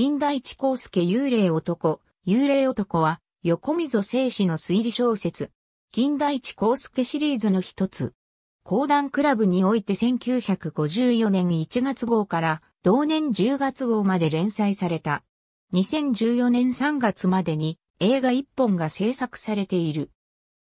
金大地光介幽霊男、幽霊男は、横溝正史の推理小説、金大地光介シリーズの一つ。講談クラブにおいて1954年1月号から同年10月号まで連載された。2014年3月までに映画一本が制作されている。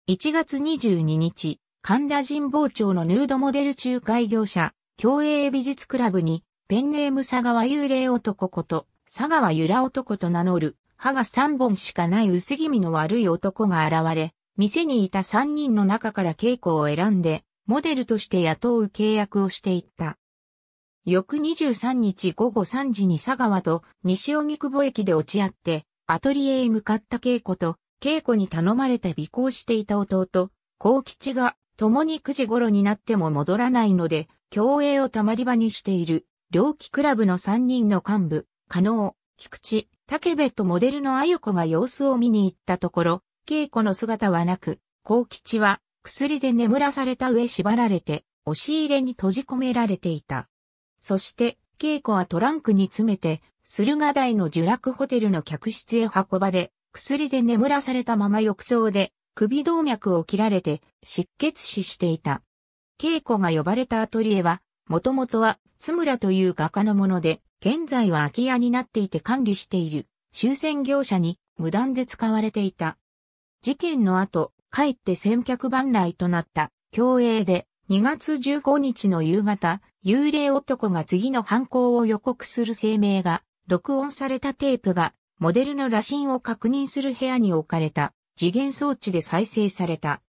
1月22日、神田神保町のヌードモデル仲介業者、共栄美術クラブに、ペンネーム佐川幽霊男こと、佐川由良男と名乗る、歯が三本しかない薄気味の悪い男が現れ、店にいた三人の中から稽古を選んで、モデルとして雇う契約をしていった。翌23日午後3時に佐川と西荻窪駅で落ち合って、アトリエへ向かった稽古と、稽古に頼まれて尾行していた弟、幸吉が、共に9時頃になっても戻らないので、競泳をたまり場にしている、猟奇クラブの3人の幹部、加納、菊池、竹部とモデルのあゆ子が様子を見に行ったところ、稽古の姿はなく、幸吉は薬で眠らされた上縛られて、押し入れに閉じ込められていた。そして、稽古はトランクに詰めて、駿河台の呪落ホテルの客室へ運ばれ、薬で眠らされたまま浴槽で、首動脈を切られて、失血死していた。稽古が呼ばれたアトリエは、もともとは、津村という画家のもので、現在は空き家になっていて管理している終戦業者に無断で使われていた。事件の後、かえって先客万来となった競泳で2月15日の夕方、幽霊男が次の犯行を予告する声明が録音されたテープがモデルの羅針を確認する部屋に置かれた次元装置で再生された。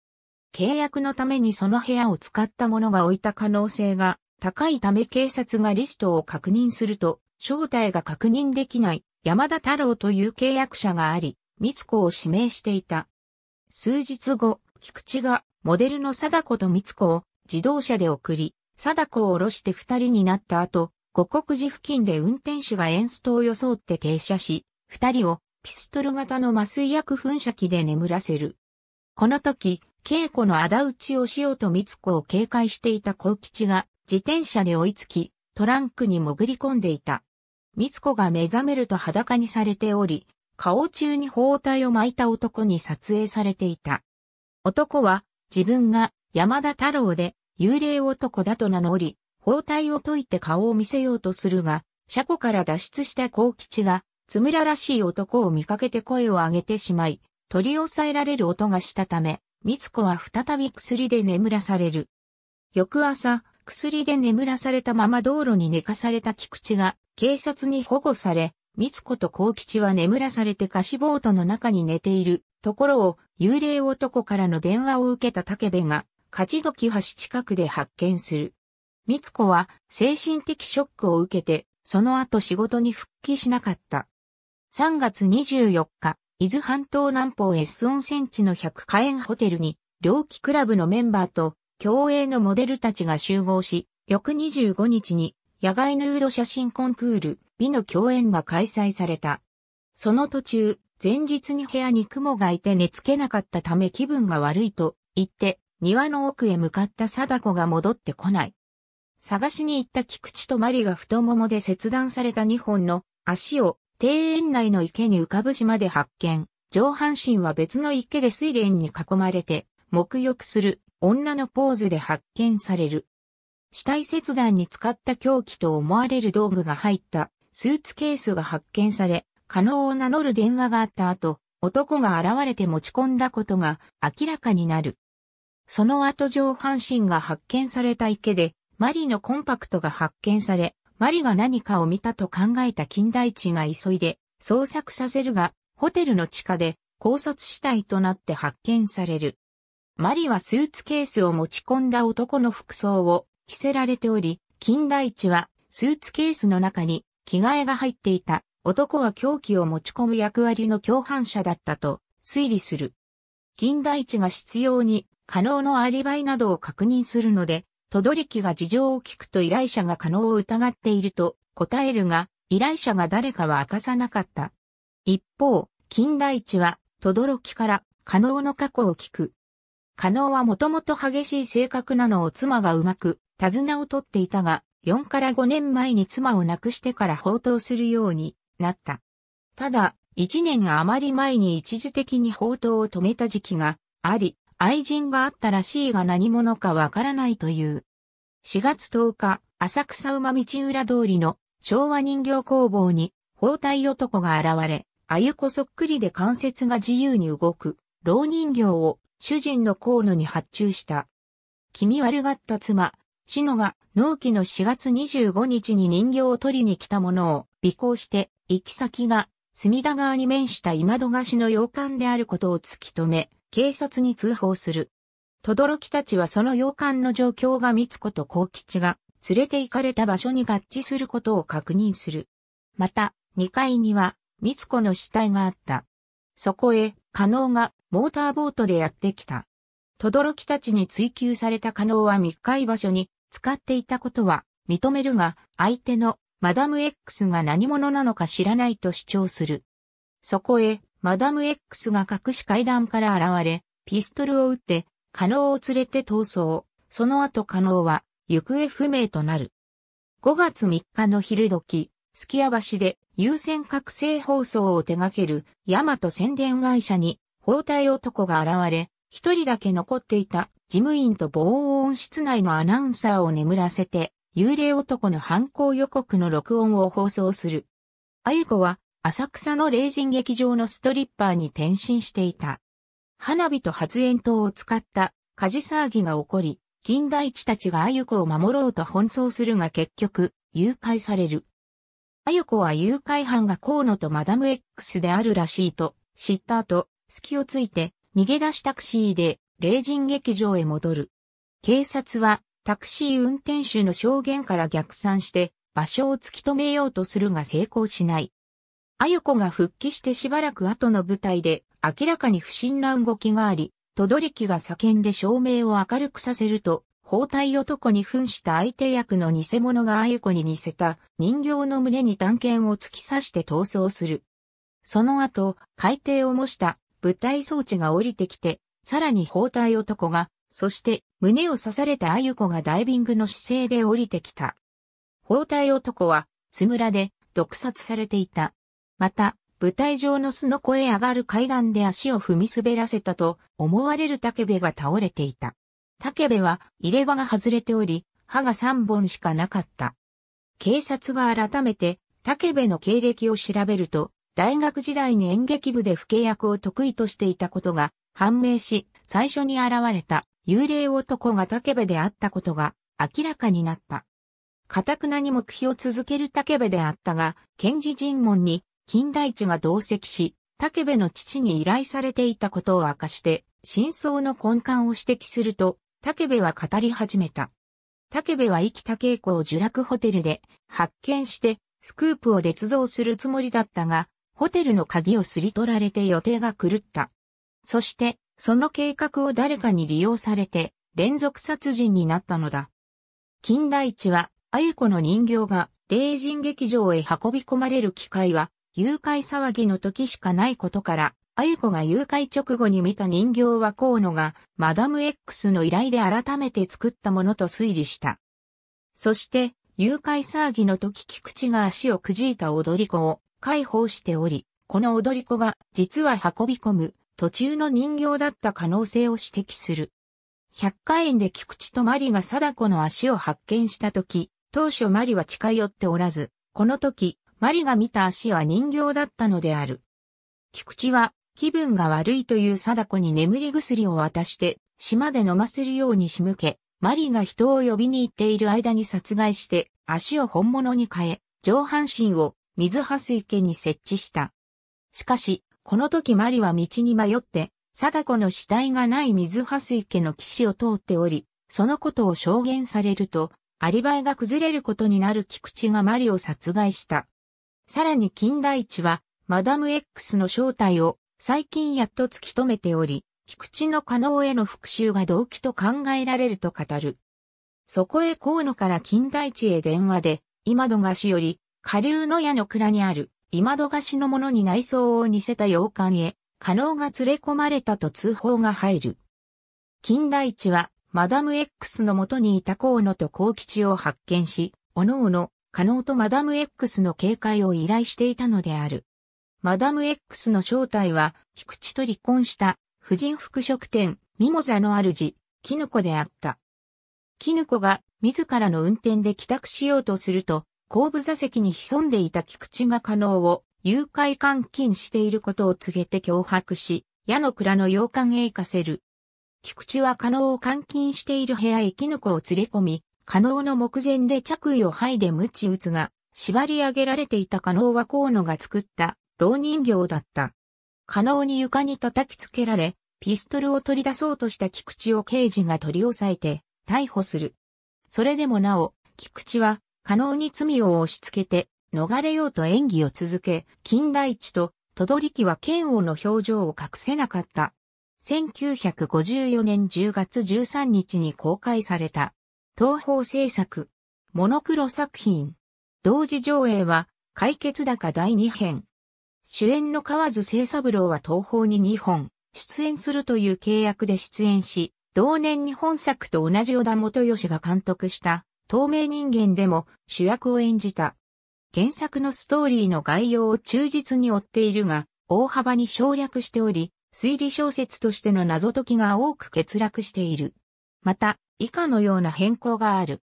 契約のためにその部屋を使った者が置いた可能性が高いため警察がリストを確認すると、正体が確認できない山田太郎という契約者があり、三つ子を指名していた。数日後、菊池がモデルの貞子と三つ子を自動車で送り、貞子を降ろして二人になった後、五国寺付近で運転手がエンストを装って停車し、二人をピストル型の麻酔薬噴射器で眠らせる。この時、稽古の仇討ちをしようと三つ子を警戒していた幸吉が自転車で追いつき、トランクに潜り込んでいた。三つ子が目覚めると裸にされており、顔中に包帯を巻いた男に撮影されていた。男は自分が山田太郎で幽霊男だと名乗り、包帯を解いて顔を見せようとするが、車庫から脱出した幸吉が、つむららしい男を見かけて声を上げてしまい、取り押さえられる音がしたため、三つ子は再び薬で眠らされる。翌朝、薬で眠らされたまま道路に寝かされた菊池が警察に保護され、三つ子と幸吉は眠らされて貸しボートの中に寝ているところを幽霊男からの電話を受けた竹部が勝時橋近くで発見する。三つ子は精神的ショックを受けてその後仕事に復帰しなかった。3月24日、伊豆半島南方 S 温泉地の100火園ホテルに、猟奇クラブのメンバーと競泳のモデルたちが集合し、翌25日に野外ヌード写真コンクール、美の競演が開催された。その途中、前日に部屋に雲がいて寝つけなかったため気分が悪いと言って、庭の奥へ向かった貞子が戻ってこない。探しに行った菊池とマリが太ももで切断された2本の足を庭園内の池に浮かぶ島で発見。上半身は別の池で水蓮に囲まれて、沐浴する女のポーズで発見される。死体切断に使った凶器と思われる道具が入ったスーツケースが発見され、可能を名乗る電話があった後、男が現れて持ち込んだことが明らかになる。その後上半身が発見された池で、マリのコンパクトが発見され、マリが何かを見たと考えた金田一が急いで捜索させるが、ホテルの地下で考察死体となって発見される。マリはスーツケースを持ち込んだ男の服装を着せられており、金田一はスーツケースの中に着替えが入っていた。男は凶器を持ち込む役割の共犯者だったと推理する。金田一が必要に可能のアリバイなどを確認するので、轟ドが事情を聞くと依頼者が可能を疑っていると答えるが、依頼者が誰かは明かさなかった。一方、金田一は、轟ドから可能の過去を聞く。加納はもともと激しい性格なのを妻がうまく、手綱を取っていたが、4から5年前に妻を亡くしてから放蕩するようになった。ただ、1年余り前に一時的に放蕩を止めた時期があり、愛人があったらしいが何者かわからないという。4月10日、浅草馬道裏通りの昭和人形工房に包帯男が現れ、あゆこそっくりで関節が自由に動く、老人形を主人の河野に発注した。気味悪がった妻、篠野が納期の4月25日に人形を取りに来たものを尾行して、行き先が隅田川に面した今戸菓子の洋館であることを突き止め、警察に通報する。轟たちはその洋館の状況が三つ子と幸吉が連れて行かれた場所に合致することを確認する。また、2階には三つ子の死体があった。そこへ、加納がモーターボートでやってきた。轟たちに追求された加納は密会場所に使っていたことは認めるが、相手のマダム X が何者なのか知らないと主張する。そこへ、マダム X が隠し階段から現れ、ピストルを撃って、可能を連れて逃走。その後加納は、行方不明となる。5月3日の昼時、月屋橋で優先覚醒放送を手掛ける大和宣伝会社に包帯男が現れ、一人だけ残っていた事務員と防音室内のアナウンサーを眠らせて、幽霊男の犯行予告の録音を放送する。あゆこは浅草の霊人劇場のストリッパーに転身していた。花火と発煙筒を使った火事騒ぎが起こり、金田一たちがあゆこを守ろうと奔走するが結局、誘拐される。あゆこは誘拐犯が河野とマダム X であるらしいと知った後、隙をついて逃げ出しタクシーで霊人劇場へ戻る。警察はタクシー運転手の証言から逆算して場所を突き止めようとするが成功しない。あゆこが復帰してしばらく後の舞台で明らかに不審な動きがあり、とどりきが叫んで照明を明るくさせると、包帯男に扮した相手役の偽物があゆコに似せた人形の胸に探検を突き刺して逃走する。その後、海底を模した舞台装置が降りてきて、さらに包帯男が、そして胸を刺されたあゆコがダイビングの姿勢で降りてきた。包帯男は、津村で毒殺されていた。また、舞台上のすのこへ上がる階段で足を踏み滑らせたと思われる竹部が倒れていた。竹部は入れ歯が外れており、歯が3本しかなかった。警察が改めて竹部の経歴を調べると、大学時代に演劇部で不契約を得意としていたことが判明し、最初に現れた幽霊男が竹部であったことが明らかになった。かたくなに目標を続ける竹部であったが、検事尋問に金大地が同席し、竹部の父に依頼されていたことを明かして、真相の根幹を指摘すると、武部は語り始めた。武部は生きた稽古を呪落ホテルで発見してスクープを捏造するつもりだったが、ホテルの鍵をすり取られて予定が狂った。そして、その計画を誰かに利用されて連続殺人になったのだ。近代一は、あゆ子の人形が霊人劇場へ運び込まれる機会は、誘拐騒ぎの時しかないことから、あゆこが誘拐直後に見た人形は河野がマダム X の依頼で改めて作ったものと推理した。そして、誘拐騒ぎの時菊池が足をくじいた踊り子を解放しており、この踊り子が実は運び込む途中の人形だった可能性を指摘する。百貨園で菊池とマリが貞子の足を発見した時、当初マリは近寄っておらず、この時、マリが見た足は人形だったのである。菊池は気分が悪いという貞子に眠り薬を渡して、島で飲ませるように仕向け、マリが人を呼びに行っている間に殺害して、足を本物に変え、上半身を水はす池に設置した。しかし、この時マリは道に迷って、貞子の死体がない水はす池の岸を通っており、そのことを証言されると、アリバイが崩れることになる菊池がマリを殺害した。さらに金田一は、マダム X の正体を最近やっと突き止めており、菊池の加納への復讐が動機と考えられると語る。そこへ河野から近代地へ電話で、今戸菓子より、下流の矢の蔵にある、今戸菓子のものに内装を似せた洋館へ、加納が連れ込まれたと通報が入る。近代地は、マダム X のもとにいた河野と幸吉を発見し、おのおの、加納とマダム X の警戒を依頼していたのである。マダム X の正体は、菊池と離婚した、婦人服飾店、ミモザの主、キヌコであった。キヌコが自らの運転で帰宅しようとすると、後部座席に潜んでいた菊池が加納を誘拐監禁していることを告げて脅迫し、矢の蔵の洋館へ行かせる。菊池は加納を監禁している部屋へキヌコを連れ込み、加納の目前で着衣を剥いで鞭打つが、縛り上げられていた加納は河野が作った老人形だった。可能に床に叩きつけられ、ピストルを取り出そうとした菊池を刑事が取り押さえて、逮捕する。それでもなお、菊池は、可能に罪を押し付けて、逃れようと演技を続け、金大地と、どり木は剣王の表情を隠せなかった。1954年10月13日に公開された、東宝制作、モノクロ作品。同時上映は、解決高第2編。主演の河津清三郎は東方に2本、出演するという契約で出演し、同年に本作と同じ小田元義が監督した、透明人間でも主役を演じた。原作のストーリーの概要を忠実に追っているが、大幅に省略しており、推理小説としての謎解きが多く欠落している。また、以下のような変更がある。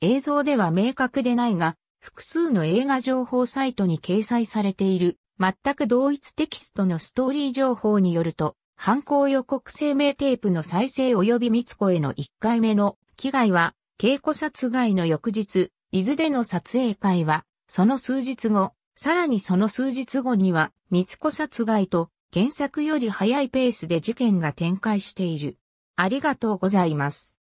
映像では明確でないが、複数の映画情報サイトに掲載されている全く同一テキストのストーリー情報によると、犯行予告声明テープの再生及び三つ子への1回目の危害は、稽古殺害の翌日、伊豆での撮影会は、その数日後、さらにその数日後には、三つ子殺害と、原作より早いペースで事件が展開している。ありがとうございます。